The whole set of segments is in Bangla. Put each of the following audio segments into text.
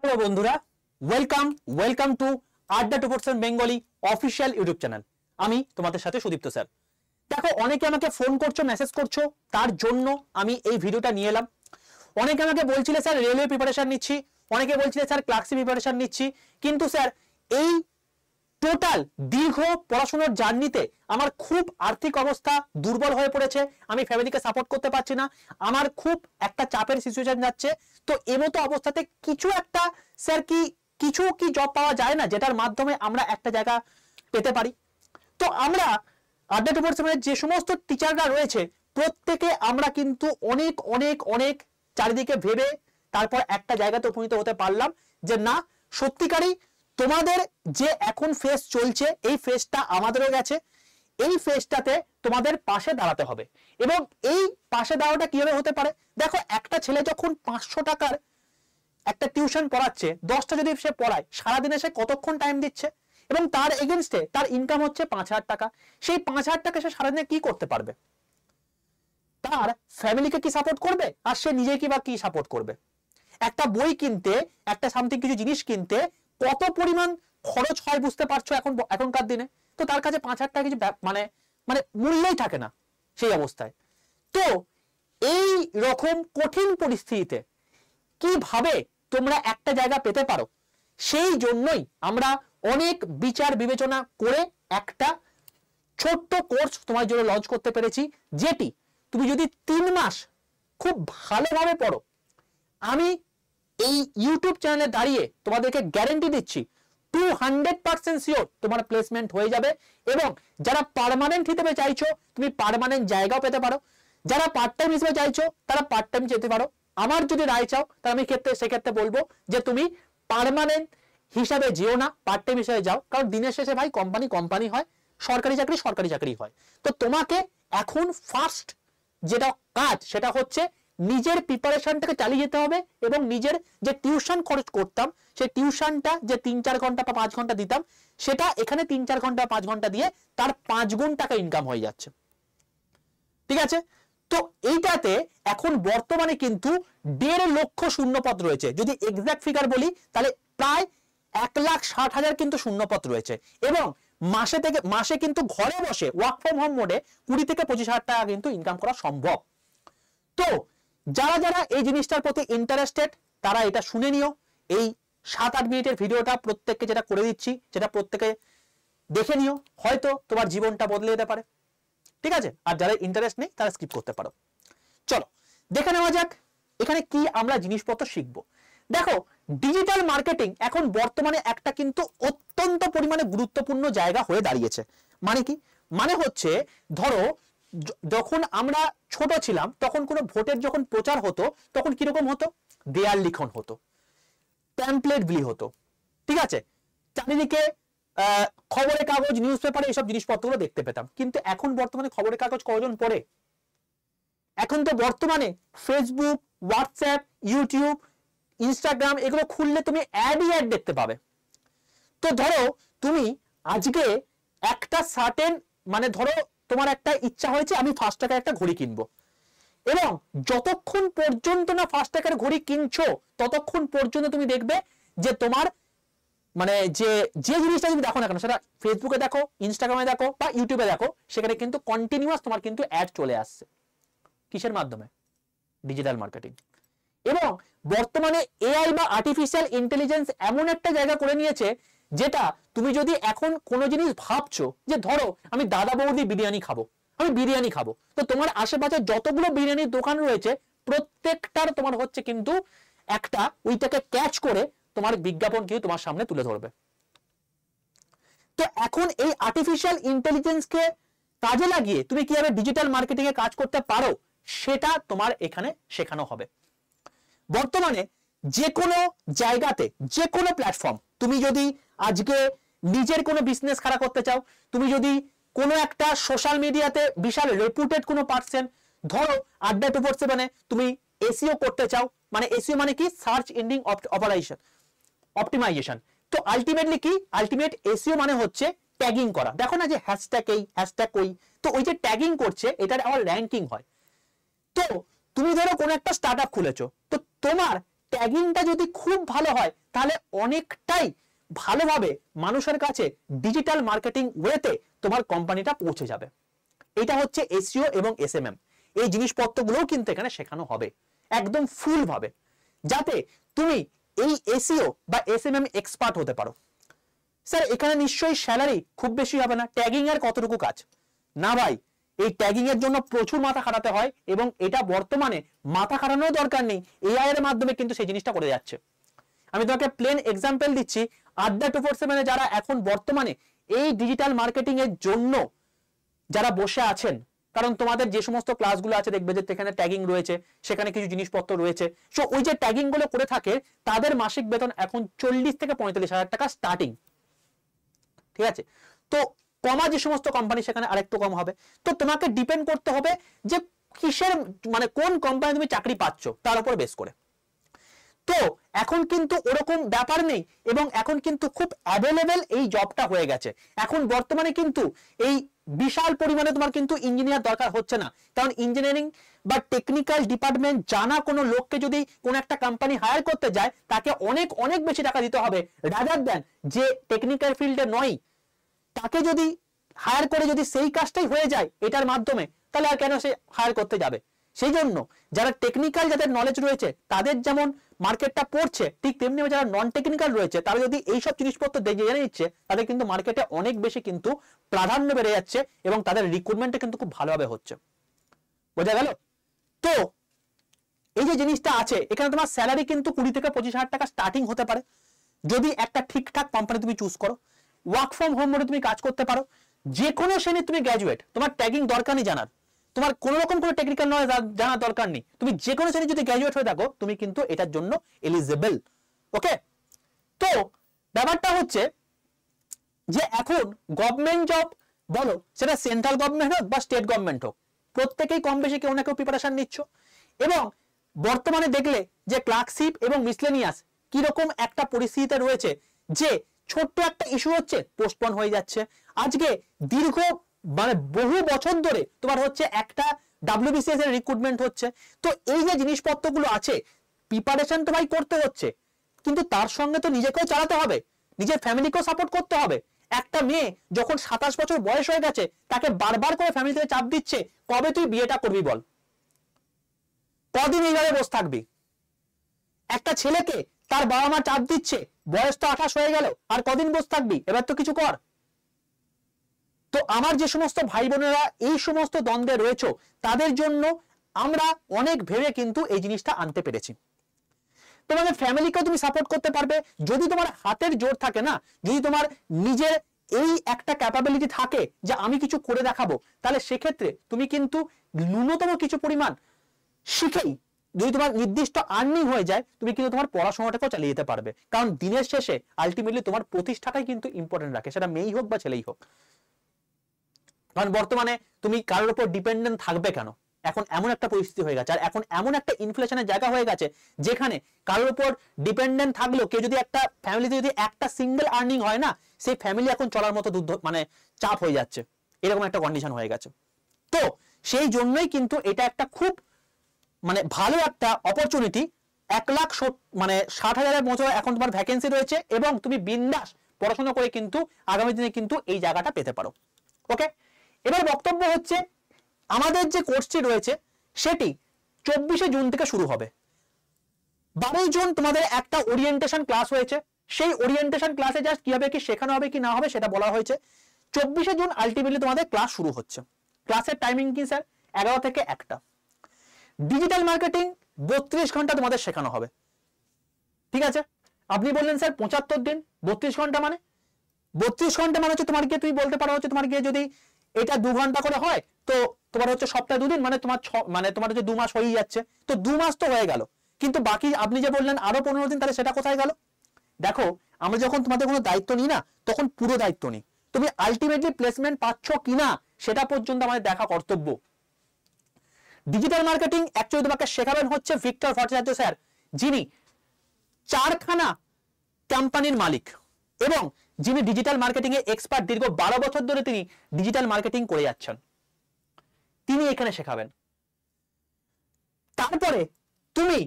হ্যালো বন্ধুরা welcome welcome to Adda two percent Bengali official YouTube channel আমি তোমাদের সাথে সুদীপ্ত স্যার দেখো অনেকে আমাকে ফোন করছো মেসেজ করছো তার জন্য আমি এই ভিডিওটা নিয়ে এলাম অনেকে আমাকে বলছিলে স্যার রেলওয়ে প্রিপারেশন নিচ্ছি অনেকে বলছিলে স্যার ক্লাক্সি প্রিপারেশন নিচ্ছি কিন্তু স্যার এই টোটাল দীর্ঘ পড়াশোনার জার্নিতে আমার খুব আর্থিক অবস্থা দুর্বল হয়ে পড়েছে আমি ফ্যামিলিকে সাপোর্ট করতে পারছি না আমার খুব একটা চাপের সিচুয়েশন যাচ্ছে তো এমতো অবস্থাতে কিছু একটা স্যার কি কিছু কি জব পাওয়া যায় না যেটার মাধ্যমে আমরা একটা জায়গা পেতে পারি তো আমরা আড্ডা টু যে সমস্ত টিচাররা রয়েছে প্রত্যেকে আমরা কিন্তু অনেক অনেক অনেক চারিদিকে ভেবে তারপর একটা জায়গাতে উপনীত হতে পারলাম যে না সত্যিকারই তোমাদের যে এখন ফেস চলছে এই ফেসটা আমাদেরও গেছে এই ফেসটাতে তোমাদের পাশে দাঁড়াতে হবে এবং এই পাশে দাঁড়াটা কিভাবে হতে পারে দেখো একটা ছেলে যখন পাঁচশো টাকার একটা টিউশন পড়াচ্ছে দশটা যদি সে পড়ায় সারাদিনে সে কতক্ষণ টাইম দিচ্ছে এবং তার এগেনস্টে তার ইনকাম হচ্ছে পাঁচ হাজার টাকা সেই পাঁচ হাজার টাকা সে সারাদিনে কি করতে পারবে তার ফ্যামিলিকে কি সাপোর্ট করবে আর সে নিজে কি বা কি সাপোর্ট করবে একটা বই কিনতে একটা সামথিং কিছু জিনিস কিনতে কত পরিমাণ খরচ হয় বুঝতে পারছো এখন এখনকার দিনে তো তার কাছে পাঁচ হাজার টাকা কিছু মানে মানে মূল্যই থাকে না সেই অবস্থায় তো এই রকম কঠিন পরিস্থিতিতে কিভাবে তোমরা একটা জায়গা পেতে পারো সেই জন্যই আমরা অনেক বিচার বিবেচনা করে একটা ছোট্ট কোর্স তোমার জন্য লঞ্চ করতে পেরেছি যেটি তুমি যদি তিন মাস খুব ভালোভাবে পড়ো আমি এই ইউটিউব চ্যানেলে দাঁড়িয়ে তোমাদেরকে গ্যারেন্টি দিচ্ছি টু হান্ড্রেড পার্সেন্ট শিওর তোমার প্লেসমেন্ট হয়ে যাবে এবং যারা পারমানেন্ট হিসেবে চাইছো তুমি পারমানেন্ট জায়গাও পেতে পারো যারা পার্ট টাইম হিসেবে চাইছো তারা পার্ট টাইম যেতে পারো আমার যদি রায় চাও তাহলে আমি ক্ষেত্রে সেক্ষেত্রে বলবো যে তুমি পারমানেন্ট হিসাবে যেও না পার্ট টাইম হিসাবে যাও কারণ দিনের শেষে ভাই কোম্পানি কোম্পানি হয় সরকারি চাকরি সরকারি চাকরি হয় তো তোমাকে এখন ফার্স্ট যেটা কাজ সেটা হচ্ছে নিজের প্রিপারেশনটাকে চালিয়ে যেতে হবে এবং নিজের যে টিউশন খরচ করতাম সেই টিউশনটা যে তিন চার ঘন্টা বা পাঁচ ঘন্টা দিতাম সেটা এখানে তিন চার ঘন্টা পাঁচ ঘন্টা দিয়ে তার পাঁচ গুণ টাকা ইনকাম হয়ে যাচ্ছে ঠিক আছে তো এইটাতে এখন বর্তমানে কিন্তু দেড় লক্ষ শূন্যপদ রয়েছে যদি এক্সাক্ট ফিগার বলি তাহলে প্রায় এক লাখ ষাট হাজার কিন্তু শূন্যপদ রয়েছে এবং মাসে থেকে মাসে কিন্তু ঘরে বসে ওয়ার্ক ফ্রম হোম মোডে কুড়ি থেকে পঁচিশ হাজার টাকা কিন্তু ইনকাম করা সম্ভব তো যারা যারা এই জিনিসটার প্রতি ইন্টারেস্টেড তারা এটা শুনে নিও এই সাত আট মিনিটের ভিডিওটা প্রত্যেককে যেটা করে দিচ্ছি যেটা প্রত্যেকে দেখে নিও হয়তো তোমার জীবনটা বদলে যেতে পারে ঠিক আছে আর যারা ইন্টারেস্ট নেই তারা স্কিপ করতে পারো চলো দেখে নেওয়া যাক এখানে কি আমরা জিনিসপত্র শিখবো দেখো ডিজিটাল মার্কেটিং এখন বর্তমানে একটা কিন্তু অত্যন্ত পরিমাণে গুরুত্বপূর্ণ জায়গা হয়ে দাঁড়িয়েছে মানে কি মানে হচ্ছে ধরো যখন আমরা ছোট ছিলাম তখন কোনো ভোটের যখন প্রচার হতো তখন কিরকম হতো দেয়াল লিখন হতো প্যাম্পলেটগুলি হতো ঠিক আছে চারিদিকে খবরের কাগজ নিউজ পেপারে এইসব জিনিসপত্রগুলো দেখতে পেতাম কিন্তু এখন বর্তমানে খবরের কাগজ কজন পড়ে এখন তো বর্তমানে ফেসবুক হোয়াটসঅ্যাপ ইউটিউব ইনস্টাগ্রাম এগুলো খুললে তুমি অ্যাডই অ্যাড দেখতে পাবে তো ধরো তুমি আজকে একটা সার্টেন মানে ধরো তোমার একটা ইচ্ছা হয়েছে আমি ফার্স্ট টাকার একটা ঘড়ি কিনবো এবং যতক্ষণ পর্যন্ত না ফার্স্ট টাকার ঘড়ি কিনছো ততক্ষণ পর্যন্ত তুমি দেখবে যে তোমার মানে যে যে জিনিসটা তুমি দেখো না কেন সেটা ফেসবুকে দেখো ইনস্টাগ্রামে দেখো বা ইউটিউবে দেখো সেখানে কিন্তু কন্টিনিউয়াস তোমার কিন্তু অ্যাড চলে আসছে কিসের মাধ্যমে ডিজিটাল মার্কেটিং এবং বর্তমানে এআই বা আর্টিফিশিয়াল ইন্টেলিজেন্স এমন একটা জায়গা করে নিয়েছে যেটা তুমি যদি এখন কোনো জিনিস ভাবছো যে ধরো আমি দাদা বৌদি বিরিয়ানি খাবো আমি বিরিয়ানি খাবো তো তোমার আশেপাশে যতগুলো বিরিয়ানির দোকান রয়েছে প্রত্যেকটার তোমার হচ্ছে কিন্তু একটা ওইটাকে ক্যাচ করে তোমার বিজ্ঞাপন কিন্তু তোমার সামনে তুলে ধরবে তো এখন এই আর্টিফিশিয়াল ইন্টেলিজেন্সকে কাজে লাগিয়ে তুমি কিভাবে ডিজিটাল মার্কেটিং এ কাজ করতে পারো সেটা তোমার এখানে শেখানো হবে বর্তমানে যে কোনো জায়গাতে যে কোনো প্ল্যাটফর্ম তুমি যদি আজকে নিজের কোনো বিজনেস খাড়া করতে চাও তুমি যদি কোনো একটা সোশ্যাল মিডিয়াতে বিশাল রেপুটেড কোনো পার্সন ধরো আড্ডা টু ফোর সেভেনে তুমি এসিও করতে চাও মানে এসিও মানে কি সার্চ ইন্ডিং অপারেশন অপটিমাইজেশন তো আলটিমেটলি কি আলটিমেট এসিও মানে হচ্ছে ট্যাগিং করা দেখো না যে হ্যাশট্যাগ এই হ্যাশট্যাগ ওই তো ওই যে ট্যাগিং করছে এটার আবার র্যাঙ্কিং হয় তো তুমি ধরো কোনো একটা স্টার্ট আপ খুলেছো তো তোমার ট্যাগিংটা যদি খুব ভালো হয় তাহলে অনেকটাই ভালোভাবে মানুষের কাছে ডিজিটাল মার্কেটিং ওয়েতে তোমার কোম্পানিটা পৌঁছে যাবে এটা হচ্ছে এসিও e এবং এস এই জিনিসপত্রগুলোও কিন্তু এখানে শেখানো হবে একদম ফুলভাবে যাতে তুমি এই এসিও e বা এস এম এক্সপার্ট হতে পারো স্যার এখানে নিশ্চয়ই স্যালারি খুব বেশি হবে না ট্যাগিং এর কতটুকু কাজ না ভাই এই ট্যাগিং এর জন্য প্রচুর মাথা খাটাতে হয় এবং এটা বর্তমানে মাথা খাটানোর দরকার নেই এআই এর মাধ্যমে কিন্তু সেই জিনিসটা করে যাচ্ছে আমি তোমাকে প্লেন এক্সাম্পল দিচ্ছি আড্ডা টু ফোর সেভেনে যারা এখন বর্তমানে এই ডিজিটাল মার্কেটিং এর জন্য যারা বসে আছেন কারণ তোমাদের যে সমস্ত ক্লাসগুলো আছে দেখবে যে সেখানে ট্যাগিং রয়েছে সেখানে কিছু জিনিসপত্র রয়েছে সো ওই যে ট্যাগিং গুলো করে থাকে তাদের মাসিক বেতন এখন চল্লিশ থেকে পঁয়তাল্লিশ হাজার টাকা স্টার্টিং ঠিক আছে তো কমা যে সমস্ত কোম্পানি সেখানে আরেকটু কম হবে তো তোমাকে ডিপেন্ড করতে হবে যে কিসের মানে কোন কোম্পানি তুমি চাকরি পাচ্ছ তার উপর বেশ করে তো এখন কিন্তু ওরকম ব্যাপার নেই এবং এখন কিন্তু খুব অ্যাভেলেবেল এই জবটা হয়ে গেছে এখন বর্তমানে কিন্তু এই বিশাল পরিমাণে তোমার কিন্তু ইঞ্জিনিয়ার দরকার হচ্ছে না কারণ ইঞ্জিনিয়ারিং বা টেকনিক্যাল ডিপার্টমেন্ট জানা কোনো লোককে যদি কোন একটা কোম্পানি হায়ার করতে যায় তাকে অনেক অনেক বেশি টাকা দিতে হবে রাজার দেন যে টেকনিক্যাল ফিল্ডে নয় তাকে যদি হায়ার করে যদি সেই কাজটাই হয়ে যায় এটার মাধ্যমে তাহলে আর কেন সে হায়ার করতে যাবে সেই জন্য যারা টেকনিক্যাল যাদের নলেজ রয়েছে তাদের যেমন মার্কেটটা পড়ছে ঠিক তেমনি যারা নন টেকনিক্যাল রয়েছে তারা যদি এইসব জিনিসপত্র দেখে জেনে নিচ্ছে তাদের কিন্তু মার্কেটে অনেক বেশি কিন্তু প্রাধান্য বেড়ে যাচ্ছে এবং তাদের রিক্রুটমেন্টটা কিন্তু খুব ভালোভাবে হচ্ছে বোঝা গেল তো এই যে জিনিসটা আছে এখানে তোমার স্যালারি কিন্তু কুড়ি থেকে পঁচিশ হাজার টাকা স্টার্টিং হতে পারে যদি একটা ঠিকঠাক কোম্পানি তুমি চুজ করো ওয়ার্ক ফ্রম হোম মোডে তুমি কাজ করতে পারো যে কোনো শ্রেণীর তুমি গ্র্যাজুয়েট তোমার ট্যাগিং দরকার নেই জানার তোমার কোনো রকম কোনো টেকনিক্যাল নলেজ জানার দরকার নেই তুমি যে কোনো শ্রেণী যদি গ্র্যাজুয়েট হয়ে থাকো তুমি কিন্তু এটার জন্য এলিজেবল ওকে তো ব্যাপারটা হচ্ছে যে এখন গভর্নমেন্ট জব বলো সেটা সেন্ট্রাল গভর্নমেন্ট হোক বা স্টেট গভর্নমেন্ট হোক প্রত্যেকেই কম বেশি কেউ না কেউ প্রিপারেশন নিচ্ছ এবং বর্তমানে দেখলে যে ক্লার্কশিপ এবং মিসলেনিয়াস কিরকম একটা পরিস্থিতিতে রয়েছে যে ছোট্ট একটা ইস্যু হচ্ছে পোস্টপন হয়ে যাচ্ছে আজকে দীর্ঘ মানে বহু বছর ধরে তোমার হচ্ছে একটা ডাব্লিউবিসিএস এর রিক্রুটমেন্ট হচ্ছে তো এই যে জিনিসপত্রগুলো আছে প্রিপারেশন তো ভাই করতে হচ্ছে কিন্তু তার সঙ্গে তো নিজেকেও চালাতে হবে নিজের ফ্যামিলিকেও সাপোর্ট করতে হবে একটা মেয়ে যখন সাতাশ বছর বয়স হয়ে গেছে তাকে বারবার করে ফ্যামিলি থেকে চাপ দিচ্ছে কবে তুই বিয়েটা করবি বল কদিন এইভাবে বসে থাকবি একটা ছেলেকে তার বাবা মা চাপ দিচ্ছে বয়স তো আঠাশ হয়ে গেল আর কদিন বসে থাকবি এবার তো কিছু কর তো আমার যে সমস্ত ভাই বোনেরা এই সমস্ত দ্বন্দ্বে রয়েছে তাদের জন্য আমরা অনেক ভেবে কিন্তু এই জিনিসটা আনতে পেরেছি তোমাদের ফ্যামিলিকেও তুমি সাপোর্ট করতে পারবে যদি তোমার হাতের জোর থাকে না যদি তোমার নিজের এই একটা ক্যাপাবিলিটি থাকে যে আমি কিছু করে দেখাবো তাহলে সেক্ষেত্রে তুমি কিন্তু ন্যূনতম কিছু পরিমাণ শিখেই যদি তোমার নির্দিষ্ট আর্নিং হয়ে যায় তুমি কিন্তু তোমার পড়াশোনাটাকেও চালিয়ে যেতে পারবে কারণ দিনের শেষে আলটিমেটলি তোমার প্রতিষ্ঠাটাই কিন্তু ইম্পর্টেন্ট রাখে সেটা মেয়েই হোক বা ছেলেই হোক কারণ বর্তমানে তুমি কারোর উপর ডিপেন্ডেন্ট থাকবে কেন এখন এমন একটা পরিস্থিতি হয়ে গেছে আর এখন এমন একটা ইনফ্লেশনের জায়গা হয়ে গেছে যেখানে কারোর উপর ডিপেন্ডেন্ট থাকলেও কেউ যদি একটা ফ্যামিলিতে যদি একটা সিঙ্গেল আর্নিং হয় না সেই ফ্যামিলি এখন চলার মতো দুধ মানে চাপ হয়ে যাচ্ছে এরকম একটা কন্ডিশন হয়ে গেছে তো সেই জন্যই কিন্তু এটা একটা খুব মানে ভালো একটা অপরচুনিটি এক লাখ মানে ষাট হাজারের মতো এখন তোমার ভ্যাকেন্সি রয়েছে এবং তুমি বিন্দাস পড়াশোনা করে কিন্তু আগামী দিনে কিন্তু এই জায়গাটা পেতে পারো ওকে এবার বক্তব্য হচ্ছে আমাদের যে কোর্সটি রয়েছে সেটি চব্বিশে জুন থেকে শুরু হবে বারোই জুন তোমাদের একটা ওরিয়েন্টেশন ক্লাস হয়েছে সেই ওরিয়েন্টেশন ক্লাসে জাস্ট হবে কি শেখানো হবে কি না হবে সেটা বলা হয়েছে চব্বিশে জুন আলটিমেটলি তোমাদের ক্লাস শুরু হচ্ছে ক্লাসের টাইমিং কি স্যার এগারো থেকে একটা ডিজিটাল মার্কেটিং বত্রিশ ঘন্টা তোমাদের শেখানো হবে ঠিক আছে আপনি বললেন স্যার পঁচাত্তর দিন বত্রিশ ঘন্টা মানে বত্রিশ ঘন্টা মানে হচ্ছে তোমার গিয়ে তুমি বলতে পারো হচ্ছে তোমার গিয়ে যদি এটা দু ঘন্টা করে হয় তো তোমার হচ্ছে সপ্তাহে দুদিন মানে তোমার মানে তোমার হচ্ছে দু মাস হয়েই যাচ্ছে তো দু মাস তো হয়ে গেল কিন্তু বাকি আপনি যে বললেন আরো পনেরো দিন তাহলে সেটা কোথায় গেল দেখো আমরা যখন তোমাদের কোনো দায়িত্ব নিই না তখন পুরো দায়িত্ব নিই তুমি আলটিমেটলি প্লেসমেন্ট পাচ্ছ কিনা সেটা পর্যন্ত আমাদের দেখা কর্তব্য ডিজিটাল মার্কেটিং অ্যাকচুয়ালি তোমাকে শেখাবেন হচ্ছে ভিক্টর ভট্টাচার্য স্যার যিনি চারখানা কোম্পানির মালিক এবং যিনি ডিজিটাল মার্কেটিং এ এক্সপার্ট দীর্ঘ বারো বছর ধরে তিনি ডিজিটাল মার্কেটিং করে যাচ্ছেন তিনি এখানে শেখাবেন তারপরে তুমি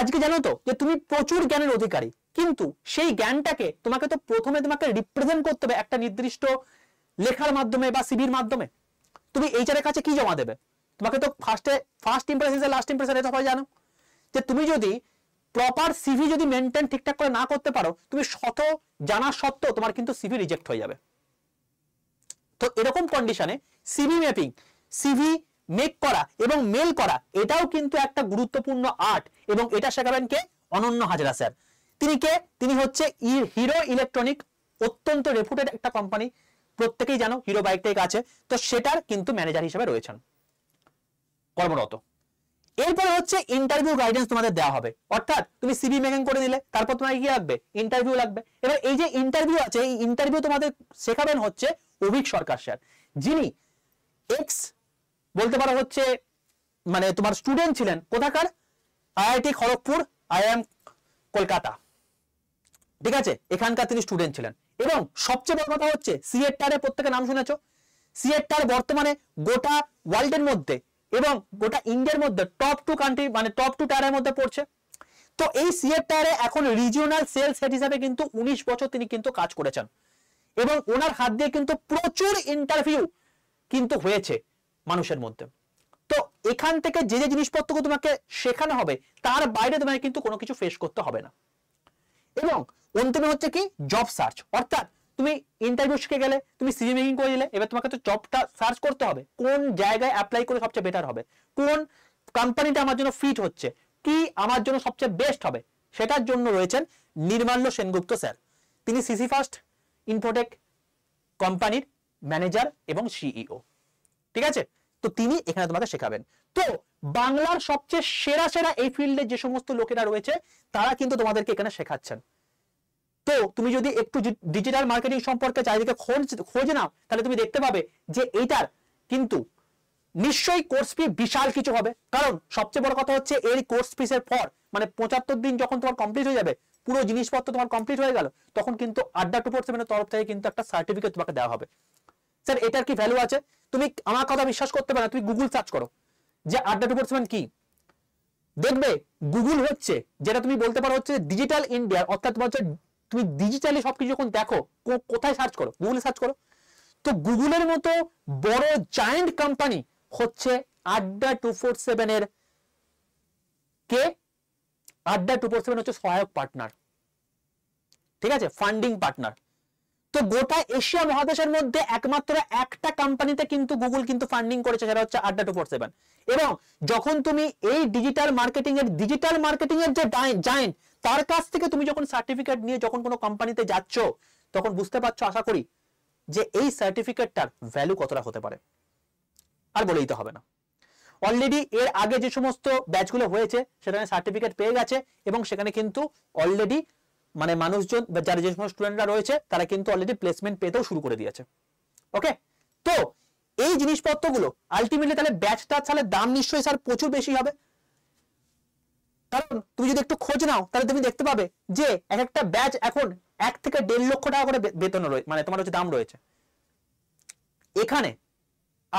আজকে জানো তো যে তুমি প্রচুর জ্ঞানের অধিকারী কিন্তু সেই জ্ঞানটাকে তোমাকে তো প্রথমে তোমাকে রিপ্রেজেন্ট করতে হবে একটা নির্দিষ্ট লেখার মাধ্যমে বা সিভির মাধ্যমে তুমি এইচআর এর কাছে কি জমা দেবে তোমাকে তো ফার্স্টে ফার্স্ট ইম্প্রেশন লাস্ট ইম্প্রেশন এটা সবাই জানো যে তুমি যদি প্রপার সিভি যদি মেনটেন ঠিকঠাক করে না করতে পারো তুমি শত জানা সত্ত্বেও তোমার কিন্তু সিভি রিজেক্ট হয়ে যাবে তো এরকম কন্ডিশনে সিভি ম্যাপিং সিভি মেক করা এবং মেল করা এটাও কিন্তু একটা গুরুত্বপূর্ণ আর্ট এবং এটা শেখাবেন কে অনন্য হাজরা স্যার তিনি কে তিনি হচ্ছে হিরো ইলেকট্রনিক অত্যন্ত রেপুটেড একটা কোম্পানি প্রত্যেকেই জানো হিরো বাইকটাই কাছে তো সেটার কিন্তু ম্যানেজার হিসেবে রয়েছেন কর্মরত এরপরে হচ্ছে ইন্টারভিউ গাইডেন্স তোমাদের দেওয়া হবে অর্থাৎ তুমি সিবি মেকিং করে নিলে তারপর তোমাকে কি লাগবে ইন্টারভিউ লাগবে এবার এই যে ইন্টারভিউ আছে এই ইন্টারভিউ তোমাদের শেখাবেন হচ্ছে অভিক সরকার স্যার যিনি এক্স বলতে পারো হচ্ছে মানে তোমার স্টুডেন্ট ছিলেন কোথাকার আইআইটি খড়গপুর আইআইএম কলকাতা ঠিক আছে এখানকার তিনি স্টুডেন্ট ছিলেন এবং সবচেয়ে বড় কথা হচ্ছে সিএটারে এর প্রত্যেকের নাম শুনেছো সিএটার বর্তমানে গোটা ওয়ার্ল্ডের মধ্যে এবং গোটা ইন্ডিয়ার মধ্যে টপ টু কান্ট্রি মানে টপ টু টায়ারের মধ্যে পড়ছে তো এই সিএফ টায়ারে এখন রিজিওনাল সেলস হেড হিসাবে কিন্তু উনিশ বছর তিনি কিন্তু কাজ করেছেন এবং ওনার হাত দিয়ে কিন্তু প্রচুর ইন্টারভিউ কিন্তু হয়েছে মানুষের মধ্যে তো এখান থেকে যে যে জিনিসপত্রকে তোমাকে শেখানো হবে তার বাইরে তোমাকে কিন্তু কোনো কিছু ফেস করতে হবে না এবং অন্তিমে হচ্ছে কি জব সার্চ অর্থাৎ তুমি ইন্টারভিউ শিখে গেলে তুমি সিভি মেকিং করে দিলে এবার তোমাকে তো জবটা সার্চ করতে হবে কোন জায়গায় অ্যাপ্লাই করে সবচেয়ে বেটার হবে কোন কোম্পানিটা আমার জন্য ফিট হচ্ছে কি আমার জন্য সবচেয়ে বেস্ট হবে সেটার জন্য রয়েছেন নির্মাল্য সেনগুপ্ত স্যার তিনি সিসি ফার্স্ট ইনফোটেক কোম্পানির ম্যানেজার এবং সিইও e ঠিক আছে তো তিনি এখানে তোমাকে শেখাবেন তো বাংলার সবচেয়ে সেরা সেরা এই ফিল্ডে যে সমস্ত লোকেরা রয়েছে তারা কিন্তু তোমাদেরকে এখানে শেখাচ্ছেন তো তুমি যদি একটু ডিজিটাল মার্কেটিং সম্পর্কে চারিদিকে খোঁজ খোঁজ নাও তাহলে তুমি দেখতে পাবে যে এইটার কিন্তু নিশ্চয়ই কোর্স ফি বিশাল কিছু হবে কারণ সবচেয়ে বড় কথা হচ্ছে এই কোর্স ফিসের পর মানে পঁচাত্তর দিন যখন তোমার কমপ্লিট হয়ে যাবে পুরো জিনিসপত্র তোমার কমপ্লিট হয়ে গেল তখন কিন্তু আড্ডা টু ফোর সেভেনের তরফ থেকে কিন্তু একটা সার্টিফিকেট তোমাকে দেওয়া হবে স্যার এটার কি ভ্যালু আছে তুমি আমার কথা বিশ্বাস করতে পারো তুমি গুগল সার্চ করো যে আড্ডা টু ফোর সেভেন কি দেখবে গুগল হচ্ছে যেটা তুমি বলতে পারো হচ্ছে ডিজিটাল ইন্ডিয়া অর্থাৎ তোমার হচ্ছে তুমি ডিজিটালি সবকিছু যখন দেখো কোথায় সার্চ করো গুগলে সার্চ করো তো গুগলের মতো বড় জায়েন্ট কোম্পানি হচ্ছে আড্ডা টু ফোর সেভেনের কে আড্ডা টু ফোর সেভেন হচ্ছে সহায়ক পার্টনার ঠিক আছে ফান্ডিং পার্টনার তো গোটা এশিয়া মহাদেশের মধ্যে একমাত্র একটা কোম্পানিতে কিন্তু গুগল কিন্তু ফান্ডিং করেছে সেটা হচ্ছে আড্ডা টু ফোর সেভেন এবং যখন তুমি এই ডিজিটাল মার্কেটিং এর ডিজিটাল মার্কেটিং এর যে জায়েন্ট তার কাছ থেকে তুমি যখন সার্টিফিকেট নিয়ে যখন কোনো কোম্পানিতে যাচ্ছ তখন বুঝতে পারছো আশা করি যে এই সার্টিফিকেটটার ভ্যালু কতটা হতে পারে আর বলেই তো হবে না অলরেডি এর আগে যে সমস্ত ব্যাচগুলো হয়েছে সেখানে সার্টিফিকেট পেয়ে গেছে এবং সেখানে কিন্তু অলরেডি মানে মানুষজন বা যারা যে সমস্ত স্টুডেন্টরা রয়েছে তারা কিন্তু অলরেডি প্লেসমেন্ট পেতেও শুরু করে দিয়েছে ওকে তো এই জিনিসপত্রগুলো আলটিমেটলি তাহলে ব্যাচটা তাহলে দাম নিশ্চয়ই স্যার প্রচুর বেশি হবে কারণ তুমি যদি একটু খোঁজ নাও তাহলে তুমি দেখতে পাবে যে এক একটা ব্যাচ এখন এক থেকে দেড় লক্ষ টাকা করে বেতন রয়েছে মানে তোমার হচ্ছে দাম রয়েছে এখানে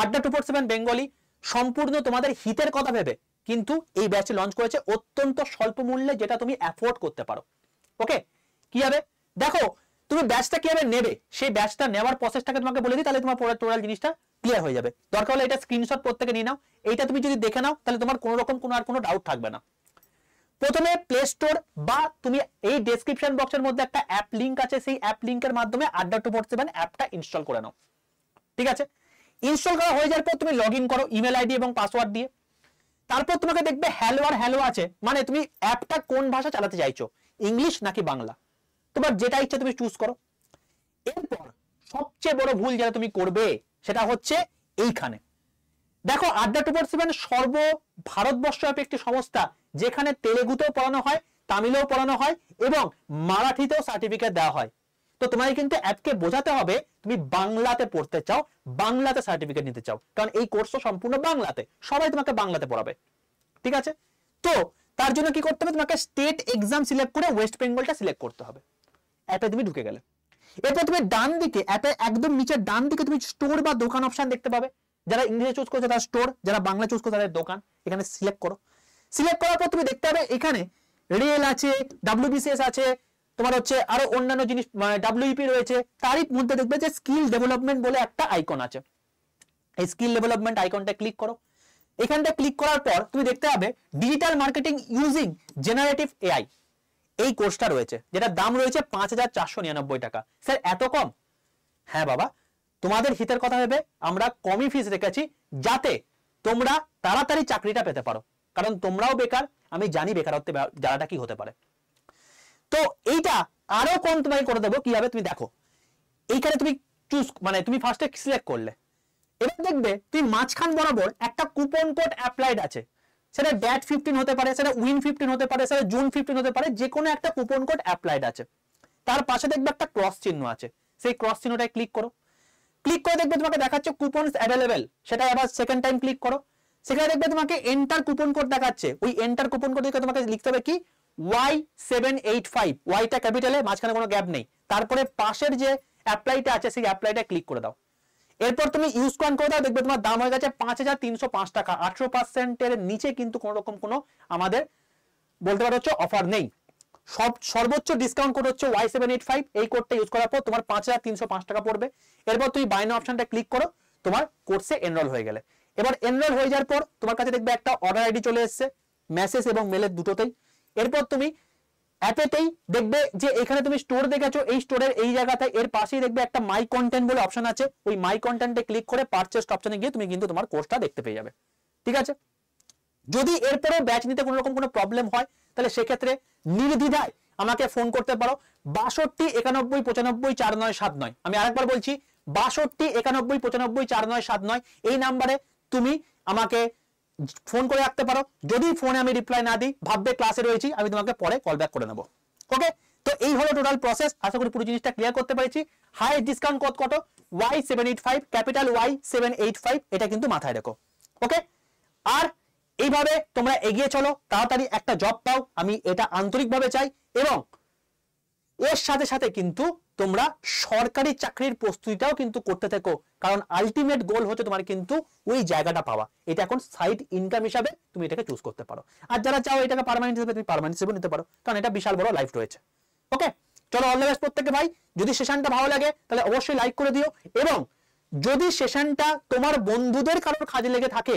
আড্ডা টু ফোর সেভেন বেঙ্গলি সম্পূর্ণ তোমাদের হিতের কথা ভেবে কিন্তু এই ব্যাচে লঞ্চ করেছে অত্যন্ত স্বল্প মূল্যে যেটা তুমি অ্যাফোর্ড করতে পারো ওকে কি হবে দেখো তুমি ব্যাচটা কিভাবে নেবে সেই ব্যাচটা নেওয়ার প্রসেসটাকে তোমাকে বলে দিই তাহলে তোমার পুরো টোটাল জিনিসটা ক্লিয়ার হয়ে যাবে দরকার হলে এটা স্ক্রিনশট প্রত্যেকে নিয়ে নাও এইটা তুমি যদি দেখে নাও তাহলে তোমার কোনো রকম কোনো আর কোনো ডাউট থাকবে না প্রথমে প্লে স্টোর বা তুমি এই ডেসক্রিপশন বক্সের মধ্যে একটা অ্যাপ লিঙ্ক আছে সেই অ্যাপ লিঙ্কের মাধ্যমে আড্ডা টু ফোর সেভেন অ্যাপটা ইনস্টল করে নাও ঠিক আছে ইনস্টল করা হয়ে যাওয়ার পর তুমি লগ ইন করো ইমেল আইডি এবং পাসওয়ার্ড দিয়ে তারপর তোমাকে দেখবে হ্যালো আর হ্যালো আছে মানে তুমি অ্যাপটা কোন ভাষা চালাতে চাইছো ইংলিশ নাকি বাংলা তোমার যেটা ইচ্ছা তুমি চুজ করো এরপর সবচেয়ে বড় ভুল যেটা তুমি করবে সেটা হচ্ছে এইখানে দেখো আড্ডা টু পার্সিপেন্ট সর্ব ভারতবর্ষ একটি সংস্থা যেখানে তেলেগুতেও পড়ানো হয় তামিলেও পড়ানো হয় এবং মারাঠিতেও সার্টিফিকেট দেওয়া হয় তো তোমাকে কিন্তু অ্যাপকে বোঝাতে হবে তুমি বাংলাতে পড়তে চাও বাংলাতে সার্টিফিকেট নিতে চাও কারণ এই কোর্সও সম্পূর্ণ বাংলাতে সবাই তোমাকে বাংলাতে পড়াবে ঠিক আছে তো তার জন্য কি করতে হবে তোমাকে স্টেট এক্সাম সিলেক্ট করে ওয়েস্ট বেঙ্গলটা সিলেক্ট করতে হবে অ্যাপে তুমি ঢুকে গেলে এরপর তুমি ডান দিকে অ্যাপে একদম নিচের ডান দিকে তুমি স্টোর বা দোকান অপশন দেখতে পাবে যারা ইংরেজি চুজ করছে তারা স্টোর যারা বাংলা চুজ করছে তাদের দোকান এখানে সিলেক্ট করো সিলেক্ট করার পর তুমি দেখতে পাবে এখানে রেল আছে ডাব্লিউবিসিএস আছে তোমার হচ্ছে আরো অন্যান্য জিনিস মানে ডাব্লিউপি e রয়েছে তারই মধ্যে দেখবে যে স্কিল ডেভেলপমেন্ট বলে একটা আইকন আছে এই স্কিল ডেভেলপমেন্ট আইকনটা ক্লিক করো এখানটা ক্লিক করার পর তুমি দেখতে পাবে digital marketing using generative AI এই কোর্সটা রয়েছে যেটা দাম রয়েছে পাঁচ টাকা স্যার এত কম হ্যাঁ বাবা তোমাদের হিতের কথা ভেবে আমরা কমই ফিস রেখেছি যাতে তোমরা তাড়াতাড়ি চাকরিটা পেতে পারো কারণ তোমরাও বেকার আমি জানি বেকারত্বে যারাটা কি হতে পারে তো এইটা আরো কম তোমাকে করে দেবো কিভাবে তুমি দেখো এইখানে তুমি চুজ মানে তুমি ফার্স্টে সিলেক্ট করলে এবার দেখবে তুই মাঝখান বরাবর একটা কুপন কোড অ্যাপ্লাইড আছে সেটা ড্যাট ফিফটিন হতে পারে সেটা উইন ফিফটিন হতে পারে সেটা জুন ফিফটিন হতে পারে যে কোনো একটা কুপন কোড অ্যাপ্লাইড আছে তার পাশে দেখবে একটা ক্রস চিহ্ন আছে সেই ক্রস চিহ্নটায় ক্লিক করো ক্লিক করে দেখবে তোমাকে দেখাচ্ছে কুপনস অ্যাভেলেবেল সেটা আবার সেকেন্ড টাইম ক্লিক করো সেখানে দেখবে তোমাকে এন্টার কুপন কোড দেখাচ্ছে ওই এন্টার কুপন কোড তোমাকে লিখতে হবে কি ওয়াই সেভেন এইট ফাইভ ওয়াইটা ক্যাপিটালে মাঝখানে কোনো গ্যাপ নেই তারপরে পাশের যে অ্যাপ্লাইটা আছে সেই অ্যাপ্লাইটা ক্লিক করে দাও এরপর তুমি ইউজ কয়েন কোথায় দেখবে তোমার দাম হয়ে গেছে পাঁচ হাজার তিনশো পাঁচ টাকা আঠারো পার্সেন্টের নিচে কিন্তু কোন রকম কোনো আমাদের বলতে পারো হচ্ছে অফার নেই সব সর্বোচ্চ ডিসকাউন্ট কোড হচ্ছে ওয়াই সেভেন এইট ফাইভ এই কোডটা ইউজ করার পর তোমার পাঁচ হাজার তিনশো পাঁচ টাকা পড়বে এরপর তুমি বাইন অপশনটা ক্লিক করো তোমার কোর্সে এনরোল হয়ে গেলে এবার এনরোল হয়ে যাওয়ার পর তোমার কাছে দেখবে একটা অর্ডার আইডি চলে এসছে মেসেজ এবং মেলের দুটোতেই এরপর তুমি অ্যাপেতেই দেখবে যে এখানে তুমি স্টোর দেখেছো এই স্টোরের এই জায়গাতে এর পাশেই দেখবে একটা মাই কন্টেন্ট বলে অপশন আছে ওই মাই কন্টেন্টে ক্লিক করে পারচেস্ট অপশনে গিয়ে তুমি কিন্তু তোমার কোর্সটা দেখতে পেয়ে যাবে ঠিক আছে যদি এরপরেও ব্যাচ নিতে কোনো রকম কোনো প্রবলেম হয় তাহলে সেক্ষেত্রে নির্দ্বিধায় আমাকে ফোন করতে পারো বাষট্টি একানব্বই পঁচানব্বই চার নয় সাত নয় আমি আরেকবার বলছি বাষট্টি একানব্বই পঁচানব্বই চার নয় সাত নয় এই নাম্বারে তুমি আমাকে ফোন করে রাখতে পারো যদি ফোনে আমি রিপ্লাই না দিই ভাববে ক্লাসে রয়েছি আমি তোমাকে পরে কল ব্যাক করে নেবো ওকে তো এই হলো টোটাল প্রসেস আশা করি পুরো জিনিসটা ক্লিয়ার করতে পেরেছি হাই ডিসকাউন্ট কত কত Y seven eight five capital Y seven eight five এটা কিন্তু মাথায় রেখো ওকে আর এইভাবে তোমরা এগিয়ে চলো তাড়াতাড়ি একটা জব পাও আমি এটা আন্তরিকভাবে চাই এবং এর সাথে সাথে কিন্তু তোমরা সরকারি চাকরির প্রস্তুতিটাও কিন্তু করতে থাকো কারণ আলটিমেট গোল হচ্ছে তোমার কিন্তু ওই জায়গাটা পাওয়া এটা এখন সাইড ইনকাম হিসাবে তুমি এটাকে চুজ করতে পারো আর যারা চাও এটাকে পারমানেন্ট হিসেবে তুমি পারমানেন্ট হিসেবে নিতে পারো কারণ এটা বিশাল বড় লাইফ রয়েছে ওকে চলো অল দ্য বেস্ট প্রত্যেকে ভাই যদি সেশনটা ভালো লাগে তাহলে অবশ্যই লাইক করে দিও এবং যদি সেশনটা তোমার বন্ধুদের কারোর কাজে লেগে থাকে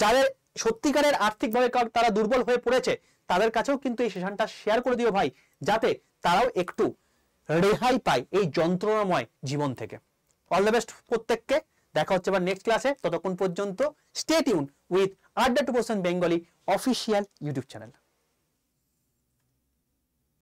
যাদের সত্যিকারের আর্থিকভাবে তারা দুর্বল হয়ে পড়েছে তাদের কাছেও কিন্তু এই সেশনটা শেয়ার করে দিও ভাই যাতে তারাও একটু রেহাই পাই এই যন্ত্রণাময় জীবন থেকে অল দ্য বেস্ট প্রত্যেককে দেখা হচ্ছে আবার নেক্সট ক্লাসে ততক্ষণ পর্যন্ত stay tune with Adda two percent Bengali official YouTube channel